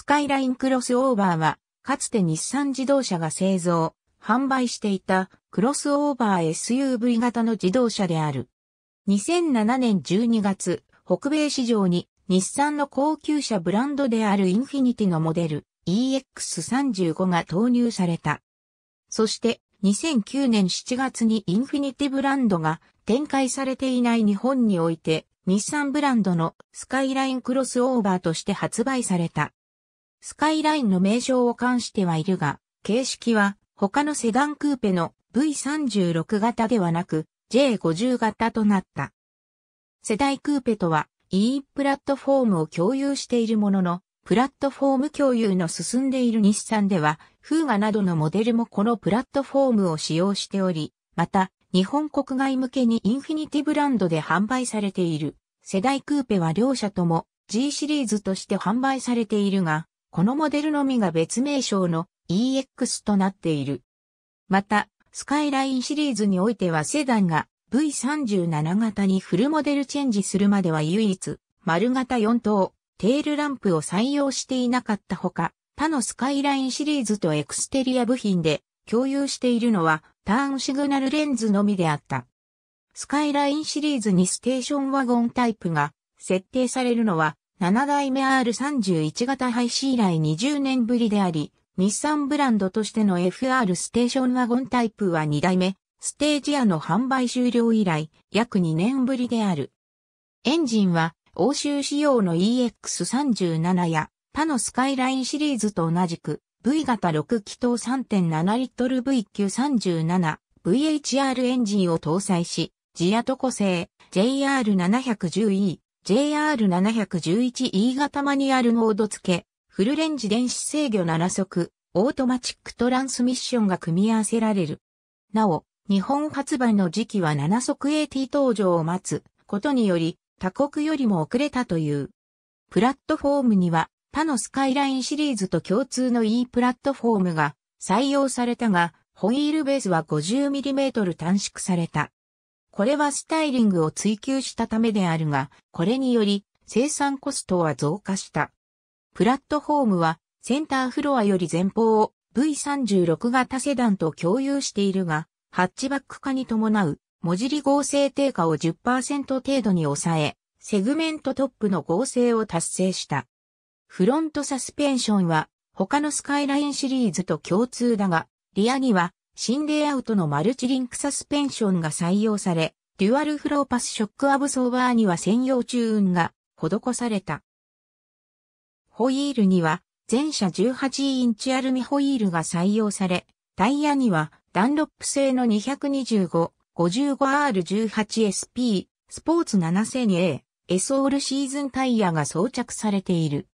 スカイラインクロスオーバーは、かつて日産自動車が製造、販売していたクロスオーバー SUV 型の自動車である。2007年12月、北米市場に日産の高級車ブランドであるインフィニティのモデル EX35 が投入された。そして2009年7月にインフィニティブランドが展開されていない日本において日産ブランドのスカイラインクロスオーバーとして発売された。スカイラインの名称を冠してはいるが、形式は他のセダンクーペの V36 型ではなく J50 型となった。世代クーペとは E プラットフォームを共有しているものの、プラットフォーム共有の進んでいる日産では、フーガなどのモデルもこのプラットフォームを使用しており、また、日本国外向けにインフィニティブランドで販売されている。世代クーペは両社とも G シリーズとして販売されているが、このモデルのみが別名称の EX となっている。また、スカイラインシリーズにおいてはセダンが V37 型にフルモデルチェンジするまでは唯一、丸型4等、テールランプを採用していなかったほか、他のスカイラインシリーズとエクステリア部品で共有しているのはターンシグナルレンズのみであった。スカイラインシリーズにステーションワゴンタイプが設定されるのは7代目 R31 型廃止以来20年ぶりであり、日産ブランドとしての FR ステーションワゴンタイプは2代目、ステージアの販売終了以来、約2年ぶりである。エンジンは、欧州仕様の EX37 や、他のスカイラインシリーズと同じく、V 型6気筒3.7リットル VQ37、VHR エンジンを搭載し、ジアトコ製 JR710E、JR711E 型マニュアルモード付け、フルレンジ電子制御7速、オートマチックトランスミッションが組み合わせられる。なお、日本発売の時期は7速 AT 登場を待つことにより、他国よりも遅れたという。プラットフォームには、他のスカイラインシリーズと共通の E プラットフォームが採用されたが、ホイールベースは 50mm 短縮された。これはスタイリングを追求したためであるが、これにより生産コストは増加した。プラットフォームはセンターフロアより前方を V36 型セダンと共有しているが、ハッチバック化に伴う文字利合成低下を10%程度に抑え、セグメントトップの合成を達成した。フロントサスペンションは他のスカイラインシリーズと共通だが、リアには新レイアウトのマルチリンクサスペンションが採用され、デュアルフローパスショックアブソーバーには専用チューンが施された。ホイールには全車18インチアルミホイールが採用され、タイヤにはダンロップ製の 225-55R18SP スポーツ 7000A エソールシーズンタイヤが装着されている。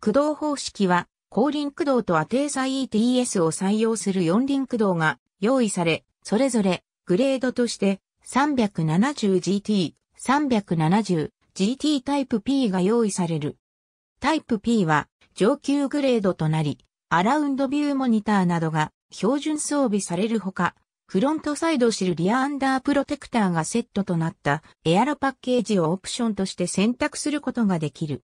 駆動方式は後輪駆動とアテーサ ETS を採用する4輪駆動が用意され、それぞれグレードとして 370GT、370GT タイプ P が用意される。タイプ P は上級グレードとなり、アラウンドビューモニターなどが標準装備されるほか、フロントサイドシルリアアンダープロテクターがセットとなったエアロパッケージをオプションとして選択することができる。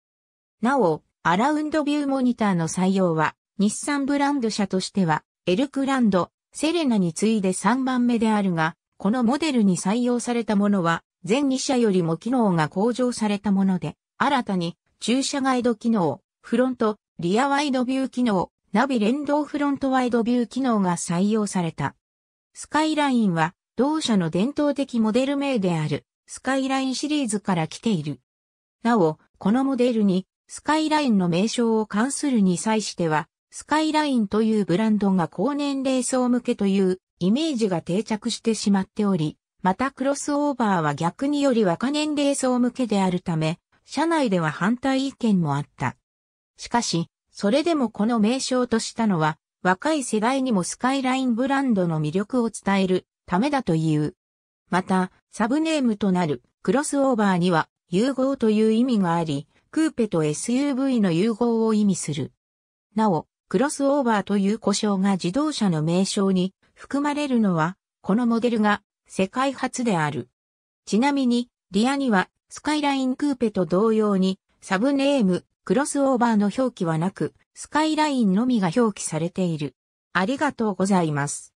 なお、アラウンドビューモニターの採用は、日産ブランド社としては、エルクランド、セレナに次いで3番目であるが、このモデルに採用されたものは、前2社よりも機能が向上されたもので、新たに、駐車ガイド機能、フロント、リアワイドビュー機能、ナビ連動フロントワイドビュー機能が採用された。スカイラインは、同社の伝統的モデル名である、スカイラインシリーズから来ている。なお、このモデルに、スカイラインの名称を関するに際しては、スカイラインというブランドが高年齢層向けというイメージが定着してしまっており、またクロスオーバーは逆により若年齢層向けであるため、社内では反対意見もあった。しかし、それでもこの名称としたのは、若い世代にもスカイラインブランドの魅力を伝えるためだという。また、サブネームとなるクロスオーバーには融合という意味があり、クーペと SUV の融合を意味する。なお、クロスオーバーという呼称が自動車の名称に含まれるのは、このモデルが世界初である。ちなみに、リアにはスカイラインクーペと同様に、サブネーム、クロスオーバーの表記はなく、スカイラインのみが表記されている。ありがとうございます。